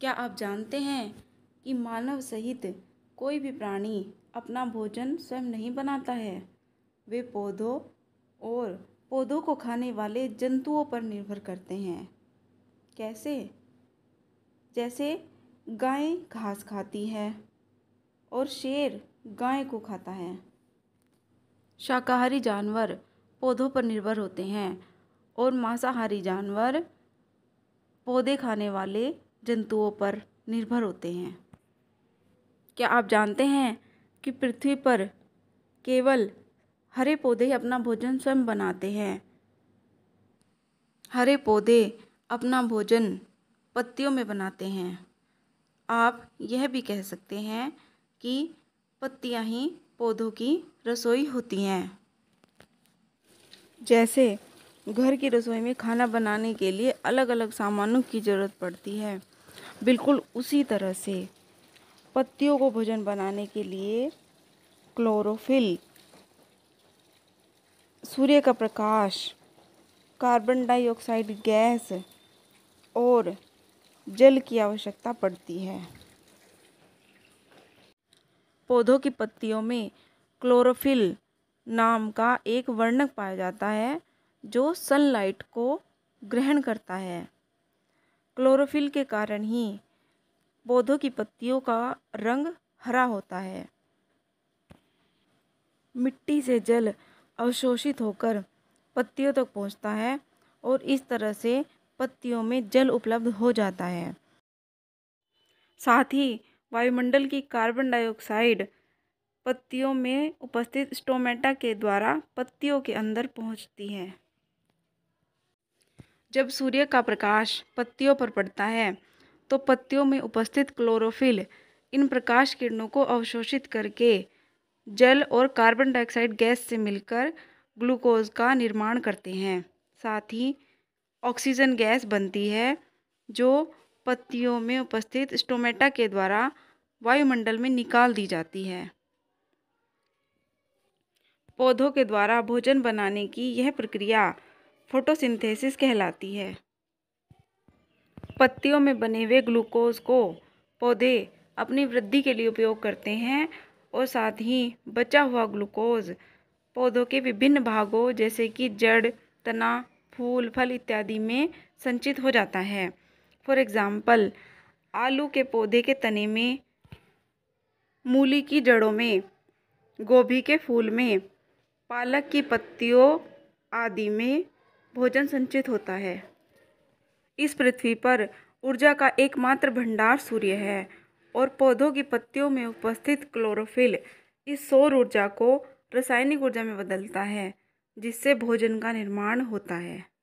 क्या आप जानते हैं कि मानव सहित कोई भी प्राणी अपना भोजन स्वयं नहीं बनाता है वे पौधों और पौधों को खाने वाले जंतुओं पर निर्भर करते हैं कैसे जैसे गाय घास खाती है और शेर गाय को खाता है शाकाहारी जानवर पौधों पर निर्भर होते हैं और मांसाहारी जानवर पौधे खाने वाले जंतुओं पर निर्भर होते हैं क्या आप जानते हैं कि पृथ्वी पर केवल हरे पौधे ही अपना भोजन स्वयं बनाते हैं हरे पौधे अपना भोजन पत्तियों में बनाते हैं आप यह भी कह सकते हैं कि पत्तियां ही पौधों की रसोई होती हैं जैसे घर की रसोई में खाना बनाने के लिए अलग अलग सामानों की ज़रूरत पड़ती है बिल्कुल उसी तरह से पत्तियों को भोजन बनाने के लिए क्लोरोफिल सूर्य का प्रकाश कार्बन डाइऑक्साइड गैस और जल की आवश्यकता पड़ती है पौधों की पत्तियों में क्लोरोफिल नाम का एक वर्णक पाया जाता है जो सनलाइट को ग्रहण करता है क्लोरोफिल के कारण ही पौधों की पत्तियों का रंग हरा होता है मिट्टी से जल अवशोषित होकर पत्तियों तक पहुंचता है और इस तरह से पत्तियों में जल उपलब्ध हो जाता है साथ ही वायुमंडल की कार्बन डाइऑक्साइड पत्तियों में उपस्थित स्टोमेटा के द्वारा पत्तियों के अंदर पहुंचती है जब सूर्य का प्रकाश पत्तियों पर पड़ता है तो पत्तियों में उपस्थित क्लोरोफिल इन प्रकाश किरणों को अवशोषित करके जल और कार्बन डाइऑक्साइड गैस से मिलकर ग्लूकोज का निर्माण करते हैं साथ ही ऑक्सीजन गैस बनती है जो पत्तियों में उपस्थित स्टोमेटा के द्वारा वायुमंडल में निकाल दी जाती है पौधों के द्वारा भोजन बनाने की यह प्रक्रिया फोटोसिंथेसिस कहलाती है पत्तियों में बने हुए ग्लूकोज को पौधे अपनी वृद्धि के लिए उपयोग करते हैं और साथ ही बचा हुआ ग्लूकोज पौधों के विभिन्न भागों जैसे कि जड़ तना फूल फल इत्यादि में संचित हो जाता है फॉर एग्ज़ाम्पल आलू के पौधे के तने में मूली की जड़ों में गोभी के फूल में पालक की पत्तियों आदि में भोजन संचित होता है इस पृथ्वी पर ऊर्जा का एकमात्र भंडार सूर्य है और पौधों की पत्तियों में उपस्थित क्लोरोफिल इस सौर ऊर्जा को रासायनिक ऊर्जा में बदलता है जिससे भोजन का निर्माण होता है